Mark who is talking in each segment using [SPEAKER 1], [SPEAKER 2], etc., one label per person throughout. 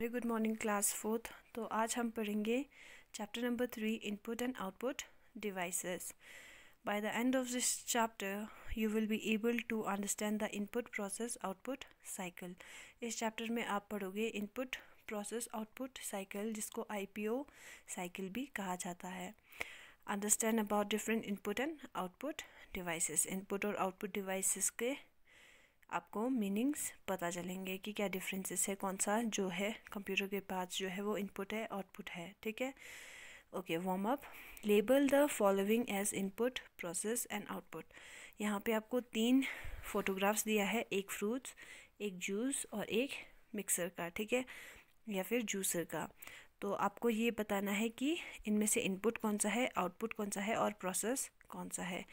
[SPEAKER 1] Very good morning class fourth तो आज हम पढ़ेंगे chapter number three input and output devices by the end of this chapter you will be able to understand the input process output cycle इस चैप्टर में आप पढ़ोगे input process output cycle जिसको आईपीओ साइकिल भी कहा जाता है understand about different input and output devices input और आउटपुट डिवाइसेस के आपको मीनिंग्स पता चलेंगे कि क्या डिफरेंसेस है कौन सा जो है कंप्यूटर के पास जो है वो इनपुट है आउटपुट है ठीक है okay warm up label the following as input process and output यहाँ पे आपको तीन फोटोग्राफ्स दिया है एक फ्रूट्स एक जूस और एक मिक्सर का ठीक है या फिर जूसर का तो आपको ये बताना है कि इनमें से इनपुट कौन सा है आउटपुट कौन सा है और प्रोसेस कौन सा है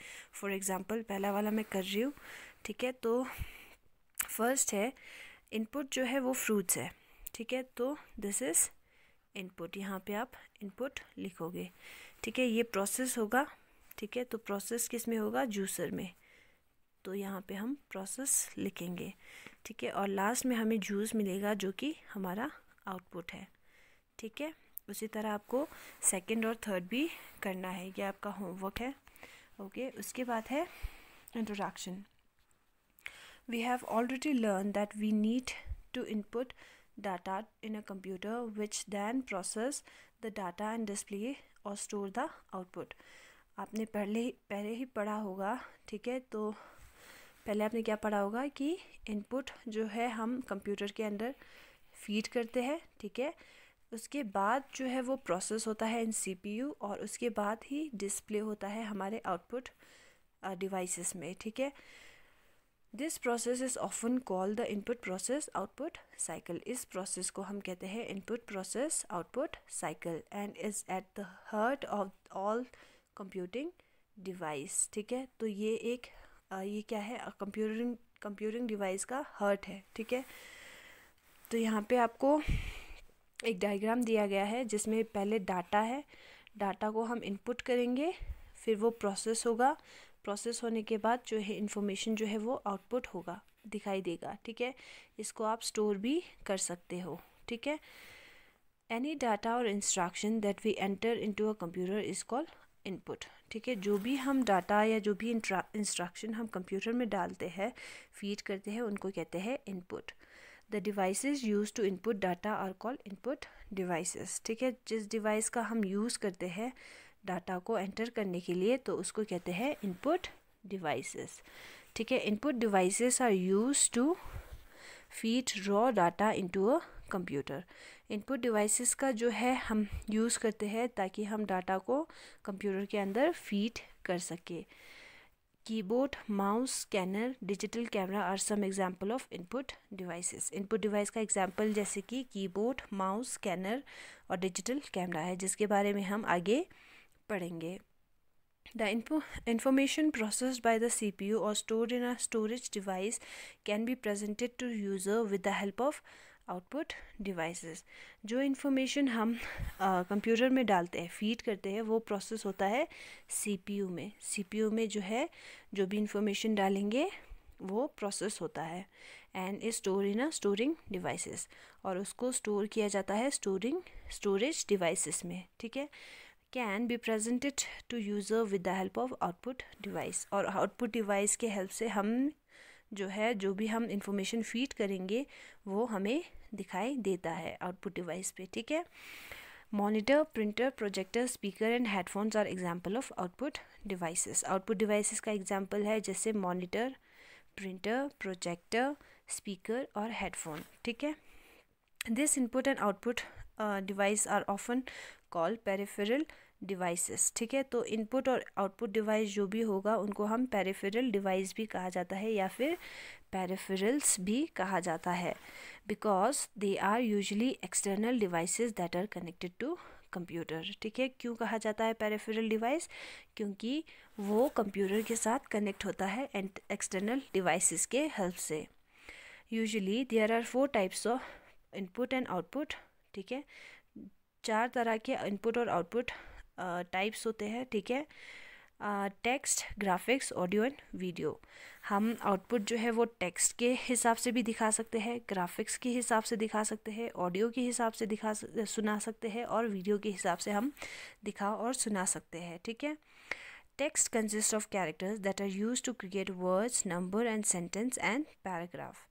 [SPEAKER 1] फॉर एग्ज़ाम्पल पहला वाला मैं कर रही हूँ ठीक है तो फर्स्ट है इनपुट जो है वो फ्रूट्स है ठीक है तो दिस इज़ इनपुट यहाँ पे आप इनपुट लिखोगे ठीक है ये प्रोसेस होगा ठीक है तो प्रोसेस किस में होगा जूसर में तो यहाँ पे हम प्रोसेस लिखेंगे ठीक है और लास्ट में हमें जूस मिलेगा जो कि हमारा आउटपुट है ठीक है उसी तरह आपको सेकंड और थर्ड भी करना है ये आपका होमवर्क है ओके उसके बाद है introduction we have already learned that we need to input data in a computer which then process the data and display or store the output आपने पहले ही पहले ही पढ़ा होगा ठीक है तो पहले आपने क्या पढ़ा होगा कि इनपुट जो है हम कंप्यूटर के अंदर फीड करते हैं ठीक है उसके बाद जो है वो प्रोसेस होता है इन सीपीयू और उसके बाद ही डिस्प्ले होता है हमारे आउटपुट डिवाइसेस में ठीक है this process is often call the input process output cycle इस प्रोसेस को हम कहते हैं input process output cycle and is at the heart of all computing device ठीक है तो ये एक आ, ये क्या है कंप्यूटिंग कंप्यूटिंग डिवाइस का हर्ट है ठीक है तो यहाँ पे आपको एक डायग्राम दिया गया है जिसमें पहले डाटा है डाटा को हम इनपुट करेंगे फिर वो प्रोसेस होगा प्रोसेस होने के बाद जो है इन्फॉर्मेशन जो है वो आउटपुट होगा दिखाई देगा ठीक है इसको आप स्टोर भी कर सकते हो ठीक है एनी डाटा और instruction that we enter into a computer is call input ठीक है जो भी हम डाटा या जो भी इंस्ट्रक्शन हम कंप्यूटर में डालते हैं फीड करते हैं उनको कहते हैं input the device use to input data are call input device ठीक है जिस डिवाइस का हम यूज़ करते हैं डाटा को एंटर करने के लिए तो उसको कहते हैं इनपुट डिवाइसेस ठीक है input devices are use to feed raw data into a computer input devices का जो है हम यूज़ करते हैं ताकि हम डाटा को कंप्यूटर के अंदर फीड कर सके keyboard mouse scanner digital camera are some example of input devices input device का एग्जांपल जैसे कि कीबोर्ड माउस स्कैनर और डिजिटल कैमरा है जिसके बारे में हम आगे पढ़ेंगे The process information the C P U और store in a storage device can be presented to user with the help of output devices जो इन्फॉर्मेशन हम कंप्यूटर में डालते हैं फीड करते हैं वो प्रोसेस होता है सी पी यू में सी पी यू में जो है जो भी इन्फॉर्मेशन डालेंगे वो प्रोसेस होता है and is store in a storing devices और उसको स्टोर किया जाता है स्टोरिंग स्टोरेज डिवाइसेस में ठीक है can be presented to user with the help of output device और आउटपुट डिवाइस के हेल्प से हम जो है जो भी हम इंफॉर्मेशन फीड करेंगे वो हमें दिखाई देता है आउटपुट डिवाइस पे ठीक है monitor printer projector speaker and headphones are example of output devices output devices का एग्जांपल है जैसे मॉनिटर प्रिंटर प्रोजेक्टर स्पीकर और हेडफोन ठीक है this input and output device are often call peripheral devices ठीक है तो इनपुट और आउटपुट डिवाइस जो भी होगा उनको हम पेरिफेरल डिवाइस भी कहा जाता है या फिर पेरिफेरल्स भी कहा जाता है because they are usually external devices that are connected to computer ठीक है क्यों कहा जाता है पेरिफेरल डिवाइस क्योंकि वो कंप्यूटर के साथ कनेक्ट होता है एंड एक्सटर्नल डिवाइसेस के हेल्प से usually there are four types of input and output ठीक है चार तरह के इनपुट और आउटपुट टाइप्स होते हैं ठीक है text graphics audio and video हम आउटपुट जो है वो टेक्स्ट के हिसाब से भी दिखा सकते हैं ग्राफिक्स के हिसाब से दिखा सकते हैं ऑडियो के हिसाब से दिखा सुना सकते हैं और वीडियो के हिसाब से हम दिखा और सुना सकते हैं ठीक है text consist of characters that are use to create words number and sentence and paragraph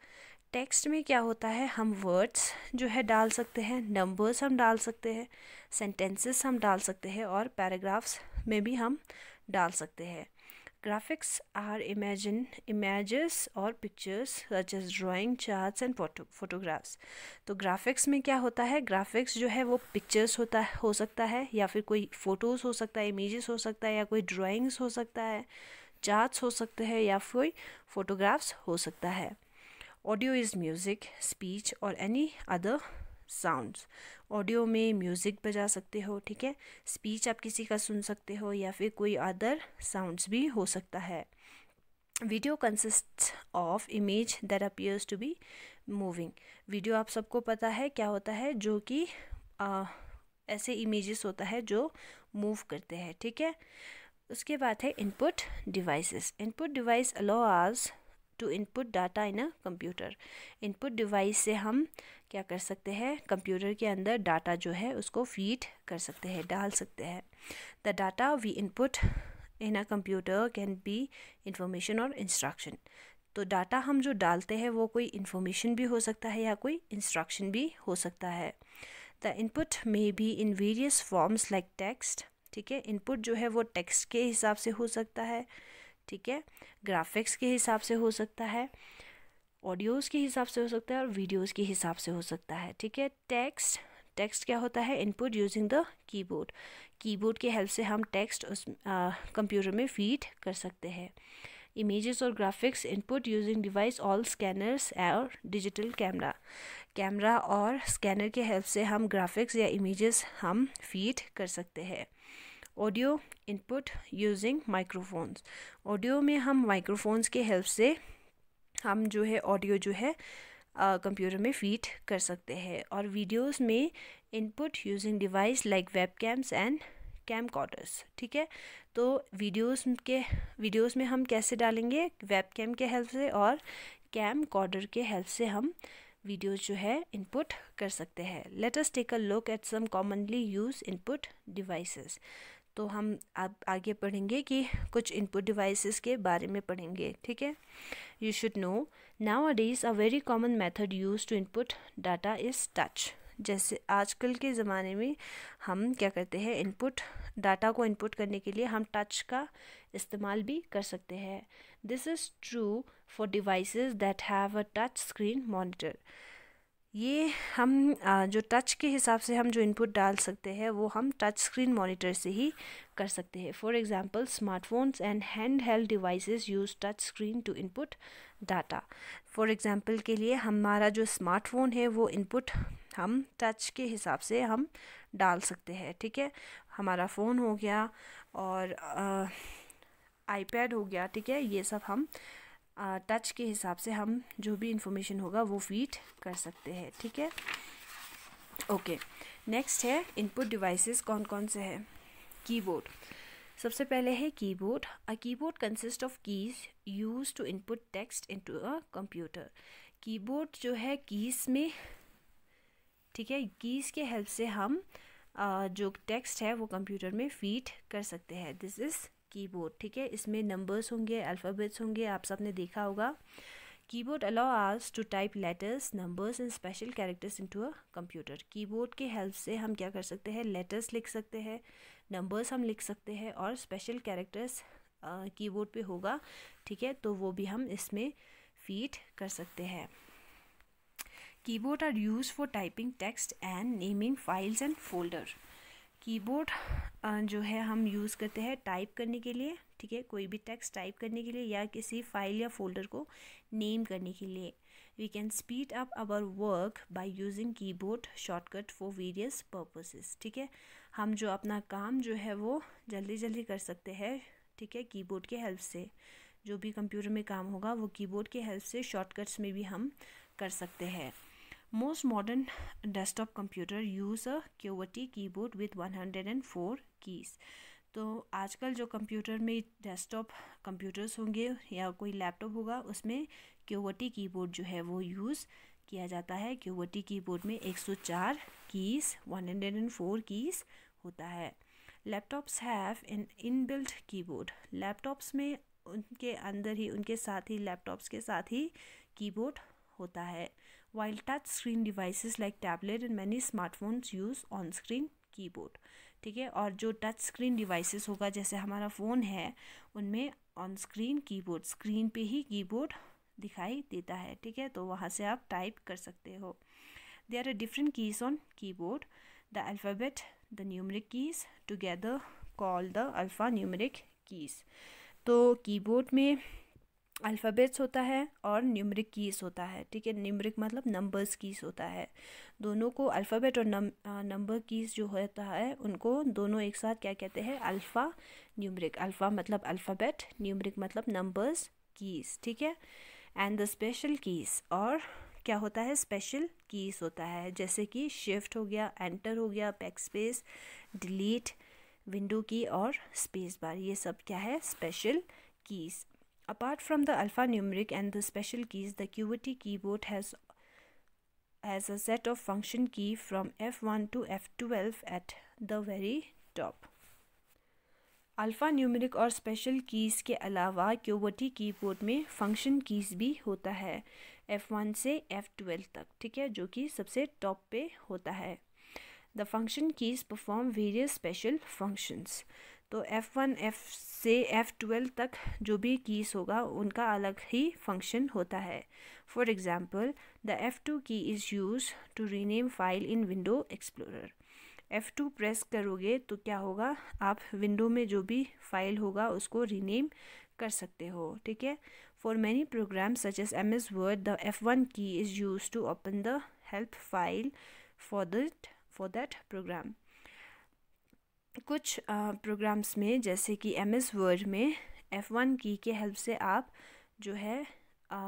[SPEAKER 1] text में क्या होता है हम वर्ड्स जो है डाल सकते हैं नंबर्स हम डाल सकते हैं सेंटेंसेस हम डाल सकते हैं और पैराग्राफ्स में भी हम डाल सकते हैं ग्राफिक्स आर इमेजिन इमेजेस और pictures such as drawing charts and photo photographs तो ग्राफिक्स में क्या होता है ग्राफिक्स जो है वो पिक्चर्स होता हो सकता है या फिर कोई फ़ोटोज़ हो सकता है इमेजेस हो सकता है या कोई ड्राइंग्स हो सकता है चार्ट्स हो सकते हैं या कोई फ़ोटोग्राफ्स हो सकता है ऑडियो इज़ म्यूज़िक स्पीच और एनी अदर साउंड्स ऑडियो में म्यूज़िक बजा सकते हो ठीक है स्पीच आप किसी का सुन सकते हो या फिर कोई अदर साउंड्स भी हो सकता है video consist of image that appears to be moving video आप सबको पता है क्या होता है जो कि ऐसे इमेजेस होता है जो मूव करते हैं ठीक है उसके बाद है input devices input device allow us to input data in a computer input device से हम क्या कर सकते हैं कंप्यूटर के अंदर डाटा जो है उसको फीड कर सकते हैं डाल सकते हैं the data we input in a computer can be information और इंस्ट्रक्शन तो डाटा हम जो डालते हैं वो कोई इन्फॉर्मेशन भी हो सकता है या कोई इंस्ट्रक्शन भी हो सकता है the input may be in various forms like text ठीक है इनपुट जो है वो टेक्स्ट के हिसाब से हो सकता है ठीक है ग्राफिक्स के हिसाब से हो सकता है ऑडियोज़ के हिसाब से हो सकता है और वीडियोज़ के हिसाब से हो सकता है ठीक है टेक्स्ट टेक्स्ट क्या होता है input using the keyboard keyboard के हेल्प से हम टेक्स्ट उस कंप्यूटर में फीड कर सकते हैं इमेजेस और graphics input using device all scanners और डिजिटल कैमरा कैमरा और स्कैनर के हेल्प से हम ग्राफिक्स या इमेजेस हम फीड कर सकते हैं audio input using microphones audio में हम माइक्रोफोन्स के हेल्प से हम जो है ऑडियो जो है कंप्यूटर में फीड कर सकते हैं और वीडियोस में input using device like webcams and camcorders ठीक है तो वीडियोस के वीडियोस में हम कैसे डालेंगे वेब कैम के हेल्प से और कैम कॉर्डर के हेल्प से हम वीडियोस जो है इनपुट कर सकते हैं let us take a look at some commonly use input devices तो हम आप आगे पढ़ेंगे कि कुछ इनपुट डिवाइसेस के बारे में पढ़ेंगे ठीक है you should know now add is a very common method use to input data is touch जैसे आजकल के ज़माने में हम क्या करते हैं इनपुट डाटा को इनपुट करने के लिए हम टच का इस्तेमाल भी कर सकते हैं this is true for devices that have a touch screen monitor ये हम जो टच के हिसाब से हम जो इनपुट डाल सकते हैं वो हम टच स्क्रीन मॉनिटर से ही कर सकते हैं for example smartphones and hand held devices use touch screen to input data for example के लिए हमारा जो स्मार्टफोन है वो इनपुट हम टच के हिसाब से हम डाल सकते हैं ठीक है हमारा फ़ोन हो गया और आईपैड हो गया ठीक है ये सब हम टच के हिसाब से हम जो भी इंफॉर्मेशन होगा वो फीड कर सकते हैं ठीक है ओके नेक्स्ट है इनपुट डिवाइसेस कौन कौन से हैं कीबोर्ड सबसे पहले है keyboard a keyboard consist of keys use to input text into a computer keyboard जो है कीज में ठीक है कीज के हेल्प से हम जो टेक्स्ट है वो कंप्यूटर में फीड कर सकते हैं दिस इज़ कीबोर्ड ठीक है इसमें नंबर्स होंगे अल्फ़ाबेट्स होंगे आप सब ने देखा होगा keyboard allow us to type letters numbers and special characters into a computer keyboard के हेल्प से हम क्या कर सकते हैं लेटर्स लिख सकते हैं नंबर्स हम लिख सकते हैं और स्पेशल कैरेक्टर्स कीबोर्ड पे होगा ठीक है तो वो भी हम इसमें फीड कर सकते हैं keyboard are use for typing text and naming files and folder keyboard जो है हम यूज़ करते हैं टाइप करने के लिए ठीक है कोई भी टेक्स्ट टाइप करने के लिए या किसी फाइल या फोल्डर को नेम करने के लिए we can speed up our work by using keyboard shortcut for various purposes ठीक है हम जो अपना काम जो है वो जल्दी जल्दी कर सकते हैं ठीक है कीबोर्ड के हेल्प से जो भी कंप्यूटर में काम होगा वो कीबोर्ड के हेल्प से शॉर्टकट्स में भी हम कर सकते हैं Most modern desktop computer use a QWERTY keyboard with 104 keys. तो आजकल जो कंप्यूटर में डेस्कटॉप कंप्यूटर्स होंगे या कोई लैपटॉप होगा उसमें क्योवटी कीबोर्ड जो है वो यूज़ किया जाता है क्योवटी कीबोर्ड में 104 कीज़ 104 कीज़ होता है laptops have in inbuilt keyboard laptops में उनके अंदर ही उनके साथ ही लैपटॉप्स के साथ ही कीबोर्ड होता है while touch screen devices like tablet and many smartphones use on screen keyboard ठीक है और जो टच स्क्रीन डिवाइसेस होगा जैसे हमारा फ़ोन है उनमें ऑन स्क्रीन कीबोर्ड स्क्रीन पे ही कीबोर्ड दिखाई देता है ठीक है तो वहाँ से आप टाइप कर सकते हो they are a different keys on keyboard the alphabet the numeric keys together call the alpha numeric keys तो कीबोर्ड में अल्फ़ाबेट्स होता है और न्यूमरिक कीस होता है ठीक है न्यूमरिक मतलब नंबर्स कीस होता है दोनों को अल्फ़ाबेट और नम नंबर कीस जो होता है उनको दोनों एक साथ क्या कहते हैं अल्फ़ा न्यूमरिक अल्फ़ा मतलब अल्फ़ाबेट न्यूमरिक मतलब नंबर्स कीस ठीक है एंड द स्पेशल कीस और क्या होता है स्पेशल कीस होता है जैसे कि शिफ्ट हो गया एंटर हो गया बैक स्पेस डिलीट विंडो की और स्पेस बार ये सब क्या है special keys Apart from the alphanumeric and the special keys, the QWERTY keyboard has, has a set of function key from F1 to F12 at the very top. Alphanumeric और special keys के अलावा QWERTY keyboard में function keys भी होता है F1 से F12 तक ठीक है जो कि सबसे टॉप पे होता है the function keys perform various special functions तो एफ़ वन एफ़ से एफ़ ट्वेल्व तक जो भी कीस होगा उनका अलग ही फंक्शन होता है for example the F two key is use to rename file in window explorer F two press करोगे तो क्या होगा आप विंडो में जो भी फाइल होगा उसको रीनेम कर सकते हो ठीक है for many program such as M S word the F one key is use to open the help file for that for that program कुछ प्रोग्राम्स में जैसे कि एम एस वर्ड में एफ़ वन की के help से आप जो है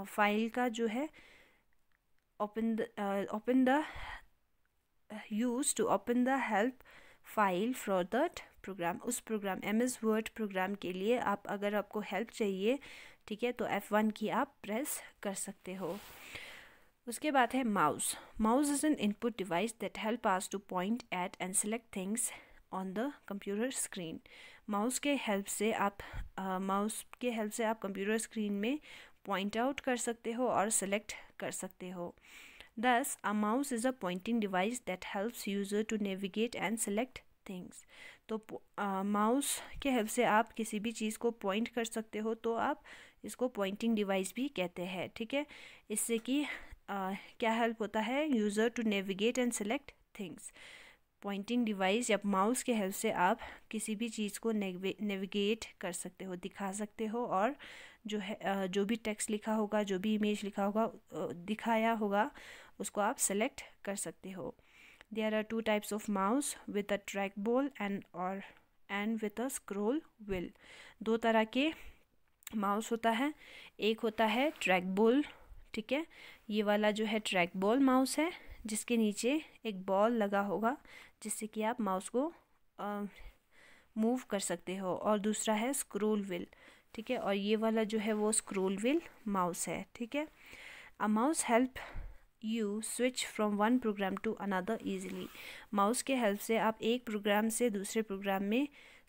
[SPEAKER 1] फाइल का जो है open the open the use to open the help file for that program उस program M S word program के लिए आप अगर आपको हेल्प चाहिए ठीक है तो एफ़ वन की आप प्रेस कर सकते हो उसके बाद है mouse mouse is an input device that help us to point at and select things on the computer screen mouse के हेल्प से आप माउस uh, के हेल्प से आप कंप्यूटर स्क्रीन में पॉइंट आउट कर सकते हो और सेलेक्ट कर सकते हो thus a mouse is a pointing device that helps user to navigate and select things तो माउस uh, के हेल्प से आप किसी भी चीज़ को पॉइंट कर सकते हो तो आप इसको पॉइंटिंग डिवाइस भी कहते हैं ठीक है इससे कि uh, क्या हेल्प होता है user to navigate and select things pointing device या माउस के हेल्प से आप किसी भी चीज़ को नेविगेट कर सकते हो दिखा सकते हो और जो है जो भी टेक्स्ट लिखा होगा जो भी इमेज लिखा होगा दिखाया होगा उसको आप सेलेक्ट कर सकते हो there are two types of mouse with a track ball and और and with a scroll wheel दो तरह के माउस होता है एक होता है ट्रैक बॉल ठीक है ये वाला जो है ट्रैक बॉल माउस है जिसके नीचे एक बॉल लगा होगा जिससे कि आप माउस को मूव कर सकते हो और दूसरा है स्क्रोल व्हील ठीक है और ये वाला जो है वो स्क्रोल व्हील माउस है ठीक है a mouse help you switch from one program to another easily mouse के हेल्प से आप एक प्रोग्राम से दूसरे प्रोग्राम में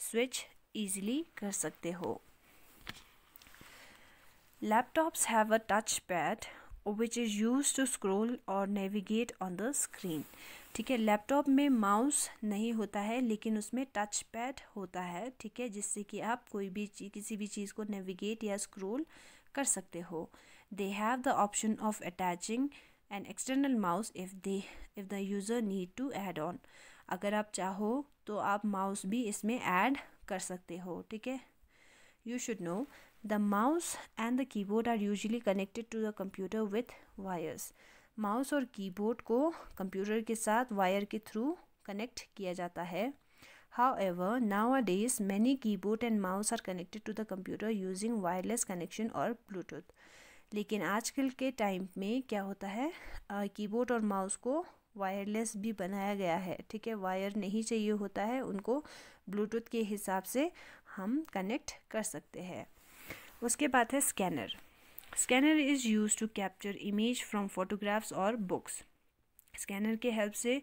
[SPEAKER 1] स्विच ईजिली कर सकते हो laptops have a touch pad which is use to scroll और नेविगेट ऑन द स्क्रीन ठीक है लैपटॉप में माउस नहीं होता है लेकिन उसमें टच पैड होता है ठीक है जिससे कि आप कोई भी चीज़ किसी भी चीज़ को नेविगेट या स्क्रोल कर सकते हो they have the option of attaching an external mouse if they if the user need to add on अगर आप चाहो तो आप माउस भी इसमें ऐड कर सकते हो ठीक है you should know the mouse and the keyboard are usually connected to the computer with wires mouse और कीबोर्ड को कंप्यूटर के साथ वायर के थ्रू कनेक्ट किया जाता है however a days many keyboard and mouse are connected to the computer using wireless connection और Bluetooth लेकिन आजकल के टाइम में क्या होता है कीबोर्ड और माउस को वायरलेस भी बनाया गया है ठीक है वायर नहीं चाहिए होता है उनको ब्लूटूथ के हिसाब से हम कनेक्ट कर सकते हैं उसके बाद है scanner scanner is use to capture image from photographs और बुक्स स्कैनर के हेल्प से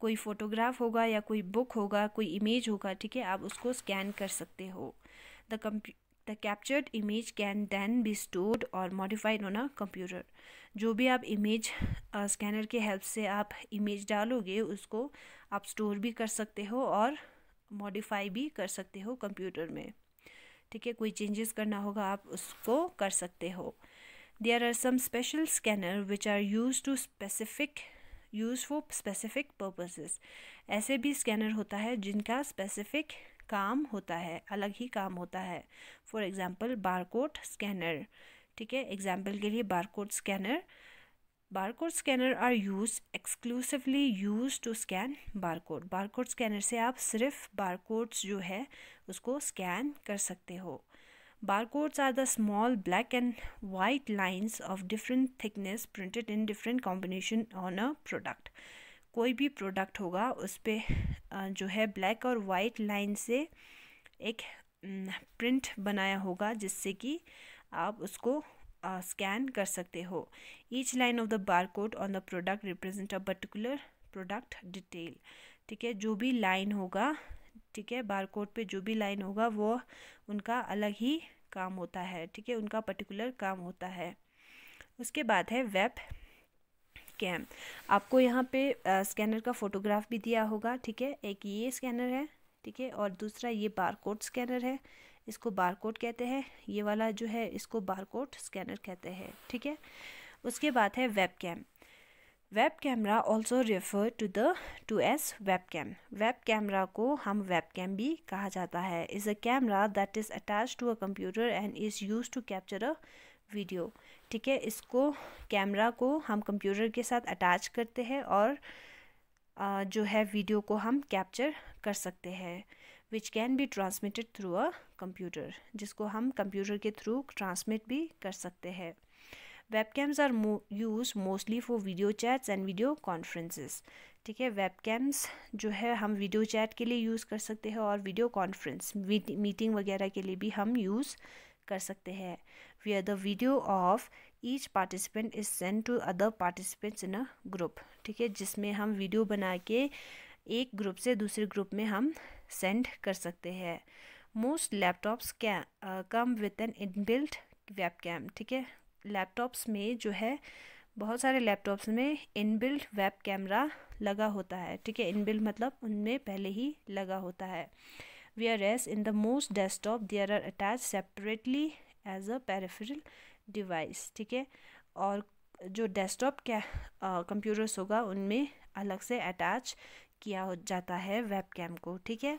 [SPEAKER 1] कोई फ़ोटोग्राफ होगा या कोई बुक होगा कोई इमेज होगा ठीक है आप उसको स्कैन कर सकते हो the the captured image can then be stored और मॉडिफाइड ऑन अ कंप्यूटर जो भी आप इमेज स्कैनर के हेल्प से आप इमेज डालोगे उसको आप स्टोर भी कर सकते हो और मॉडिफाई भी कर सकते हो कंप्यूटर में ठीक है कोई चेंजेस करना होगा आप उसको कर सकते हो there are some special scanner which are use to specific use for specific purposes ऐसे भी स्कैनर होता है जिनका स्पेसिफिक काम होता है अलग ही काम होता है फॉर एग्ज़ाम्पल बारकोड स्कैनर ठीक है एग्ज़ाम्पल के लिए barcode scanner barcode scanner are use exclusively use to scan barcode barcode scanner से आप सिर्फ बारकोड्स जो है उसको स्कैन कर सकते हो barcodes are the small black and white lines of different thickness printed in different combination on a product कोई भी प्रोडक्ट होगा उस पर जो है ब्लैक और वाइट लाइन से एक प्रिंट बनाया होगा जिससे कि आप उसको स्कैन कर सकते हो each line of the bar code on the product represent a particular product detail ठीक है जो भी लाइन होगा ठीक है बार कोड पर जो भी लाइन होगा वो उनका अलग ही काम होता है ठीक है उनका पर्टिकुलर काम होता है उसके बाद है वेब कैम आपको यहाँ पे स्कैनर का फ़ोटोग्राफ भी दिया होगा ठीक है एक ये स्कैनर है ठीक है और दूसरा ये बार कोड स्कैनर है इसको बारकोड कहते हैं ये वाला जो है इसको बारकोड स्कैनर कहते हैं ठीक है उसके बाद है web cam web camera also refer to the to as web cam web camera को हम वेब कैम भी कहा जाता है is a camera that is attach to a computer and is use to capture a video ठीक है इसको camera को हम कंप्यूटर के साथ अटैच करते हैं और जो है वीडियो को हम कैप्चर कर सकते हैं which can be transmitted through a computer जिसको हम कंप्यूटर के थ्रू ट्रांसमिट भी कर सकते हैं web cams are use mostly for video chats and video conferences ठीक है वेब कैम्स जो है हम वीडियो चैट के लिए यूज़ कर सकते हैं और वीडियो कॉन्फ्रेंस मीटिंग वगैरह के लिए भी हम यूज़ कर सकते हैं we are the video of each participant is send to other participants in a group ठीक है जिसमें हम वीडियो बना के एक ग्रुप से दूसरे ग्रुप में हम सेंड कर सकते हैं मोस्ट लैपटॉप्स क्या come with an inbuilt web cam ठीक है लैपटॉप्स में जो है बहुत सारे लैपटॉप्स में इनबिल्ट वेब कैमरा लगा होता है ठीक है इनबिल्ट मतलब उनमें पहले ही लगा होता है whereas in the most desktop there are attach separately as a peripheral device ठीक है और जो डेस्कटॉप क्या कंप्यूटर्स होगा उनमें अलग से अटैच किया हो जाता है वेब कैम को ठीक है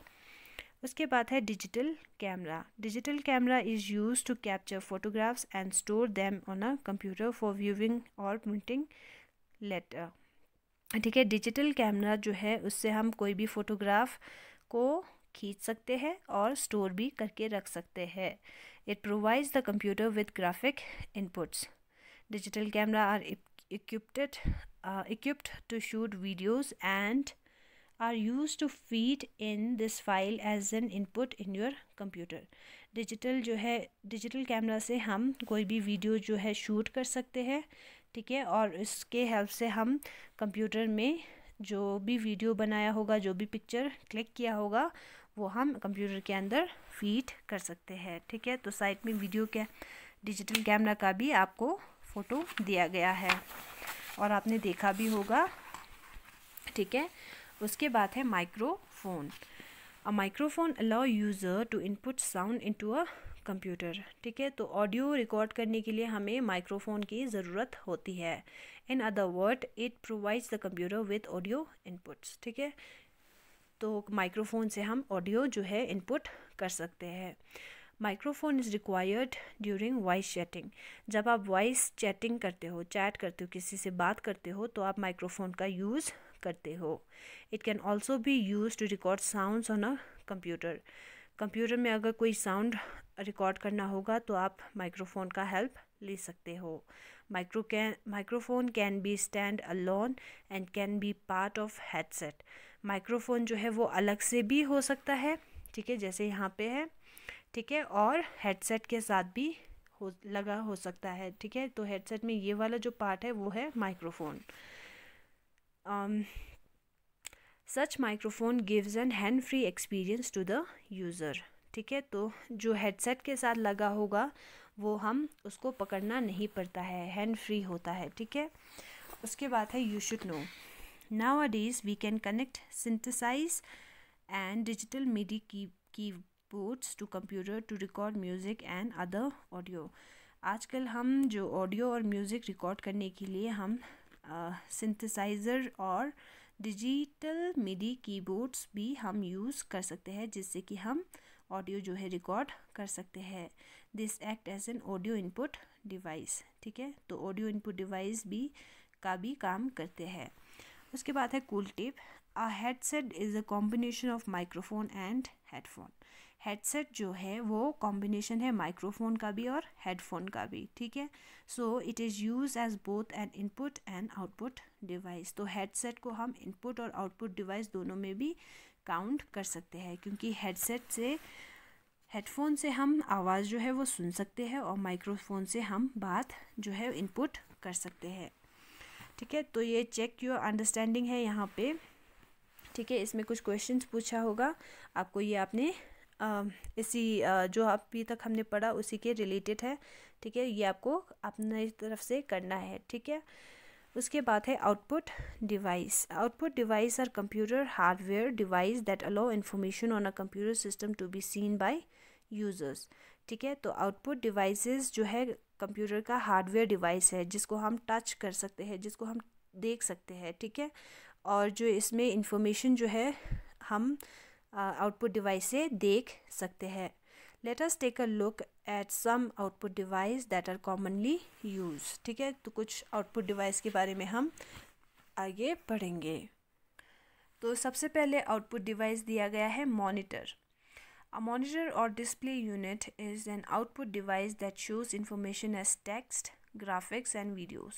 [SPEAKER 1] उसके बाद है digital camera digital camera is use to capture photographs and store them on a computer for viewing और प्रिंटिंग लेटर ठीक है डिजिटल कैमरा जो है उससे हम कोई भी फोटोग्राफ को खींच सकते हैं और स्टोर भी करके रख सकते हैं it provides the computer with graphic inputs digital camera are equipped equipped to shoot videos and are used to feed in this file as an input in your computer digital जो है digital camera से हम कोई भी video जो है shoot कर सकते हैं ठीक है और इसके help से हम computer में जो भी video बनाया होगा जो भी picture click किया होगा वो हम computer के अंदर feed कर सकते हैं ठीक है तो साइट में video के डिजिटल कैमरा का भी आपको फ़ोटो दिया गया है और आपने देखा भी होगा ठीक है उसके बाद है microphone a microphone allow user to input sound in to a computer ठीक है तो ऑडियो रिकॉर्ड करने के लिए हमें माइक्रोफोन की ज़रूरत होती है in other word it provides the computer with audio inputs ठीक है तो माइक्रोफोन से हम ऑडियो जो है इनपुट कर सकते हैं microphone is required during voice chatting जब आप वॉइस चैटिंग करते हो चैट करते हो किसी से बात करते हो तो आप माइक्रोफोन का यूज़ करते हो it can also be use to record sound on a computer computer में अगर कोई साउंड रिकॉर्ड करना होगा तो आप माइक्रोफोन का हेल्प ले सकते हो micro can microphone can be stand alone and can be part of headset microphone जो है वो अलग से भी हो सकता है ठीक है जैसे यहाँ पे है ठीक है और हेडसेट के साथ भी हो लगा हो सकता है ठीक है तो हेडसेट में ये वाला जो पार्ट है वो है microphone Um, such microphone gives an hand free experience to the user ठीक है तो जो हेडसेट के साथ लगा होगा वो हम उसको पकड़ना नहीं पड़ता है हैंड फ्री होता है ठीक है उसके बाद है you should know nowadays we can connect synthesize and digital MIDI key keyboards to computer to record music and other audio आजकल हम जो ऑडियो और म्यूज़िक रिकॉर्ड करने के लिए हम सिंथेसाइज़र और डिजिटल मिडी कीबोर्ड्स भी हम यूज़ कर सकते हैं जिससे कि हम ऑडियो जो है रिकॉर्ड कर सकते हैं this act as an audio input device ठीक है तो ऑडियो इनपुट डिवाइस भी का भी काम करते हैं उसके बाद है cool tip a headset is a combination of microphone and headphone headset जो है वो कॉम्बिनेशन है माइक्रोफोन का भी और हेडफोन का भी ठीक है so it is use as both an input and output device तो हेडसेट को हम इनपुट और आउटपुट डिवाइस दोनों में भी काउंट कर सकते हैं क्योंकि हेडसेट से हेडफोन से हम आवाज़ जो है वो सुन सकते हैं और माइक्रोफोन से हम बात जो है इनपुट कर सकते हैं ठीक है तो ये चेक योर अंडरस्टैंडिंग है यहाँ पे ठीक है इसमें कुछ क्वेश्चंस पूछा होगा आपको ये आपने इसी जो अभी तक हमने पढ़ा उसी के रिलेटेड है ठीक है ये आपको अपने तरफ से करना है ठीक है उसके बाद है output device output device are computer hardware device that allow information on a computer system to be seen by users ठीक है तो आउटपुट डिवाइसेस जो है कंप्यूटर का हार्डवेयर डिवाइस है जिसको हम टच कर सकते हैं जिसको हम देख सकते हैं ठीक है और जो इसमें इंफॉर्मेशन जो है हम आउटपुट डिवाइस से देख सकते हैं let us take a look at some output device that are commonly use ठीक है तो कुछ आउटपुट डिवाइस के बारे में हम आगे पढ़ेंगे तो सबसे पहले आउटपुट डिवाइस दिया गया है मॉनिटर अ मॉनिटर और display unit is an output device that shows information as text graphics and videos.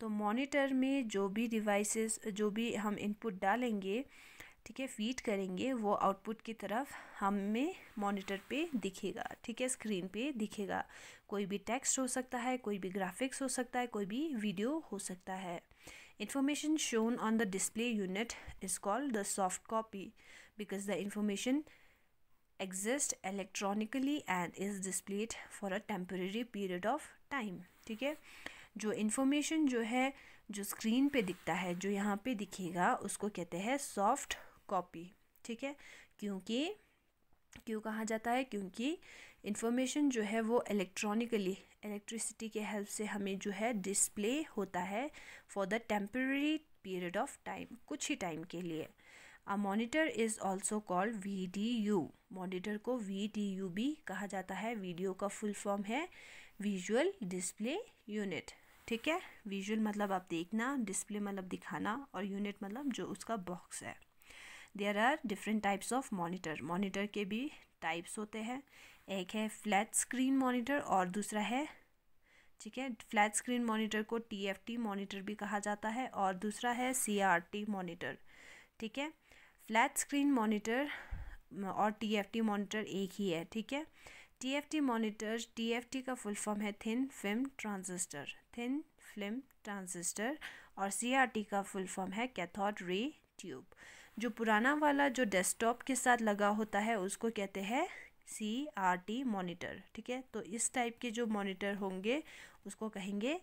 [SPEAKER 1] तो मॉनिटर में जो भी डिवाइसेस जो भी हम इनपुट डालेंगे ठीक है फीड करेंगे वो आउटपुट की तरफ हमें मॉनिटर पे दिखेगा ठीक है स्क्रीन पे दिखेगा कोई भी टेक्स्ट हो सकता है कोई भी ग्राफिक्स हो सकता है कोई भी वीडियो हो सकता है information shown on the display unit is called the soft copy because the information exist electronically and is displayed for a temporary period of time ठीक है जो इन्फॉर्मेशन जो है जो स्क्रीन पे दिखता है जो यहाँ पे दिखेगा उसको कहते हैं सॉफ्ट कॉपी ठीक है क्योंकि क्यों कहा जाता है क्योंकि इन्फॉर्मेशन जो है वो इलेक्ट्रॉनिकली इलेक्ट्रिसिटी के हेल्प से हमें जो है डिस्प्ले होता है for the temporary period of time कुछ ही टाइम के लिए a monitor is also called V D U monitor को वी डी यू भी कहा जाता है वीडियो का फुल फॉर्म है विजुअल डिस्प्ले यूनिट ठीक है विजुअल मतलब आप देखना डिस्प्ले मतलब दिखाना और यूनिट मतलब जो उसका बॉक्स है there are different types of monitor monitor के भी टाइप्स होते हैं एक है फ्लैट स्क्रीन मॉनिटर और दूसरा है ठीक है फ्लैट स्क्रीन मॉनिटर को टी एफ टी मॉनिटर भी कहा जाता है और दूसरा है सी आर टी मॉनिटर ठीक है फ्लैट स्क्रीन मॉनिटर और टी एफ टी मॉनिटर एक ही है ठीक है T F T monitor T F T का फुल फॉर्म है thin film transistor thin film transistor और सी आर टी का फुल फॉर्म है कैथोड रे ट्यूब जो पुराना वाला जो डेस्कटॉप के साथ लगा होता है उसको कहते हैं सी आर टी मोनीटर ठीक है तो इस टाइप के जो मोनीटर होंगे उसको कहेंगे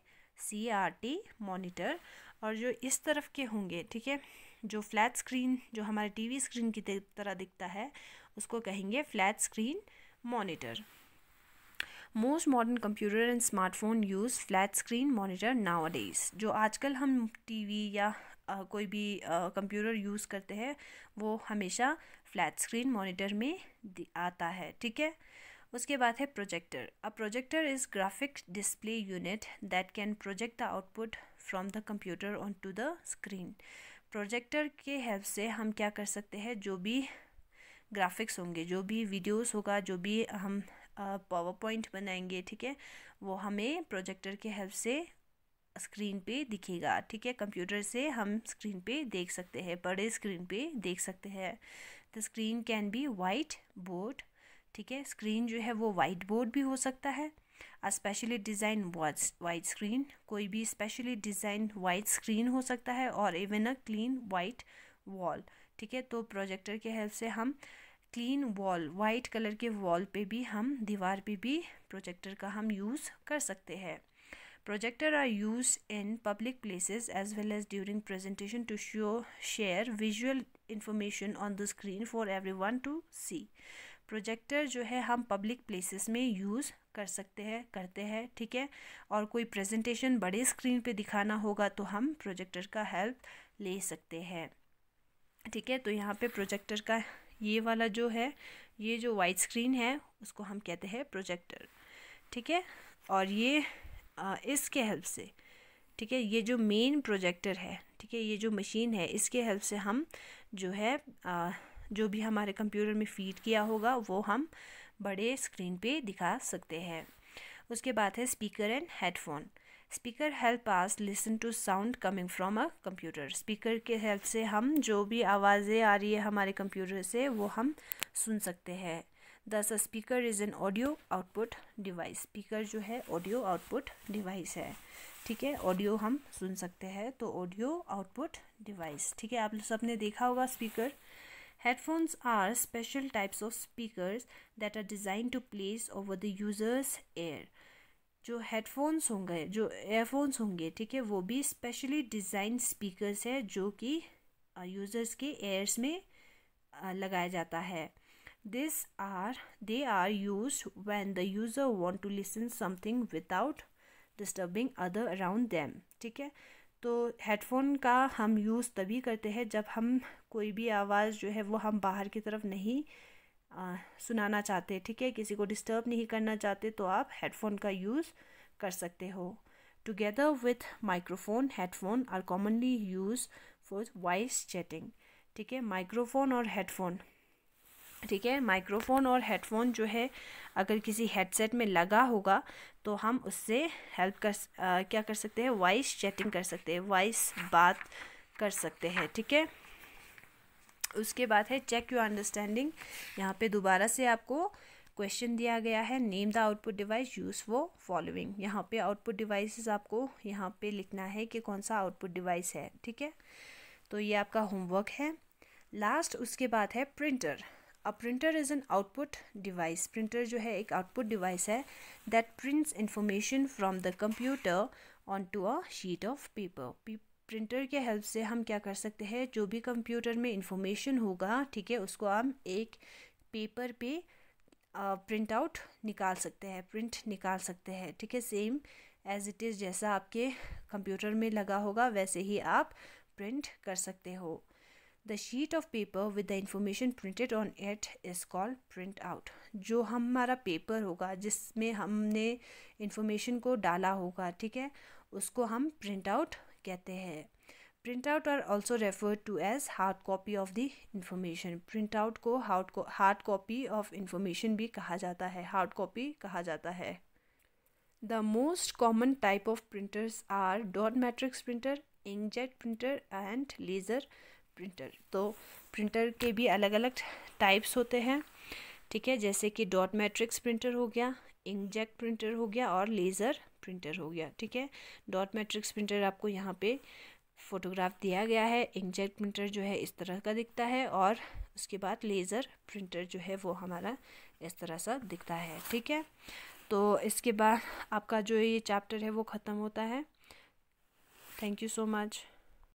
[SPEAKER 1] सी आर टी मोनीटर और जो इस तरफ के होंगे ठीक है जो फ्लैट स्क्रीन जो हमारे टीवी स्क्रीन की तरह दिखता है उसको कहेंगे flat screen monitor most modern computer and smartphone use flat screen monitor nowadays जो आजकल हम टीवी या कोई भी कंप्यूटर यूज़ करते हैं वो हमेशा फ्लैट स्क्रीन मॉनिटर में आता है ठीक है उसके बाद है projector a projector is graphic display unit that can project the output from the computer on to the screen projector के हेल्प से हम क्या कर सकते हैं जो भी ग्राफिक्स होंगे जो भी वीडियोस होगा जो भी हम पावर पॉइंट बनाएंगे ठीक है वो हमें प्रोजेक्टर के हेल्प से स्क्रीन पे दिखेगा ठीक है कंप्यूटर से हम स्क्रीन पे देख सकते हैं बड़े स्क्रीन पे देख सकते हैं the screen can be white board ठीक है स्क्रीन जो है वो वाइट बोर्ड भी हो सकता है a specially design white screen कोई भी स्पेशली डिज़ाइन वाइट स्क्रीन हो सकता है और even a clean white wall ठीक है तो प्रोजेक्टर के हेल्प से हम क्लीन वॉल वाइट कलर के वॉल पे भी हम दीवार पे भी प्रोजेक्टर का हम यूज़ कर सकते हैं Projector are used in public places as well as during presentation to show share visual information on the screen for everyone to see. Projector जो है हम पब्लिक प्लेसेस में यूज़ कर सकते हैं करते हैं ठीक है और कोई प्रेजेंटेशन बड़े स्क्रीन पे दिखाना होगा तो हम प्रोजेक्टर का हेल्प ले सकते हैं ठीक है तो यहाँ पे प्रोजेक्टर का ये वाला जो है ये जो वाइट स्क्रीन है उसको हम कहते हैं प्रोजेक्टर ठीक है और ये इसके हेल्प से ठीक है ये जो मेन प्रोजेक्टर है ठीक है ये जो मशीन है इसके हेल्प से हम जो है आ, जो भी हमारे कंप्यूटर में फीड किया होगा वो हम बड़े स्क्रीन पे दिखा सकते हैं उसके बाद है speaker and headphone speaker help us listen to sound coming from a computer speaker के हेल्प से हम जो भी आवाज़ें आ रही है हमारे कंप्यूटर से वो हम सुन सकते हैं this speaker is an audio output device speaker जो है ऑडियो आउटपुट डिवाइस है ठीक है ऑडियो हम सुन सकते हैं तो ऑडियो आउटपुट डिवाइस ठीक है आप सब ने देखा होगा speaker headphones are special types of speaker that are design to place over the users ear जो हेडफोन्स होंगे जो एयरफोन्स होंगे ठीक है वो भी स्पेशली डिज़ाइन स्पीकर्स है जो कि यूज़र्स uh, के एयर्स में uh, लगाया जाता है this are they are used when the user want to listen something without disturbing other around them. ठीक है तो हेडफोन का हम यूज़ तभी करते हैं जब हम कोई भी आवाज़ जो है वो हम बाहर की तरफ नहीं आ, सुनाना चाहते ठीक है किसी को डिस्टर्ब नहीं करना चाहते तो आप हेडफोन का यूज़ कर सकते हो together with microphone headphone are commonly use for voice chatting ठीक है माइक्रोफोन और हेडफोन ठीक है माइक्रोफोन और हेडफोन जो है अगर किसी हेडसेट में लगा होगा तो हम उससे हेल्प कर आ, क्या कर सकते हैं वॉइस चैटिंग कर सकते हैं वॉइस बात कर सकते हैं ठीक है उसके बाद है चेक योर अंडरस्टैंडिंग यहाँ पे दोबारा से आपको क्वेश्चन दिया गया है name the output device use वो फॉलोइंग यहाँ पे आउटपुट डिवाइसेस आपको यहाँ पे लिखना है कि कौन सा आउटपुट डिवाइस है ठीक है तो ये आपका होमवर्क है लास्ट उसके बाद है printer a printer is an output device printer जो है एक आउटपुट डिवाइस है that prints information from the computer on to a sheet of paper printer के हेल्प से हम क्या कर सकते हैं जो भी कंप्यूटर में इंफॉर्मेशन होगा ठीक है उसको हम एक पेपर पे प्रिंट आउट निकाल सकते हैं प्रिंट निकाल सकते हैं ठीक है सेम एज इट इज़ जैसा आपके कंप्यूटर में लगा होगा वैसे ही आप प्रिंट कर सकते हो the sheet of paper with the information printed on it is called print out जो हमारा पेपर होगा जिसमें हमने इंफॉर्मेशन को डाला होगा ठीक है उसको हम प्रिंट आउट कहते हैं print out are also refer to as hard copy of the information print out को hard hard copy of information भी कहा जाता है हार्ड कॉपी कहा जाता है the most common type of printers are dot matrix printer inkjet printer and laser printer तो printer के भी अलग अलग टाइप्स होते हैं ठीक है जैसे कि डॉट मैट्रिक्स प्रिंटर हो गया इंकजेट प्रिंटर हो गया और लेज़र प्रिंटर हो गया ठीक है डॉट मैट्रिक्स प्रिंटर आपको यहाँ पे फोटोग्राफ दिया गया है इंकजेट प्रिंटर जो है इस तरह का दिखता है और उसके बाद लेज़र प्रिंटर जो है वो हमारा इस तरह सा दिखता है ठीक है तो इसके बाद आपका जो ये चैप्टर है वो ख़त्म होता है थैंक यू सो मच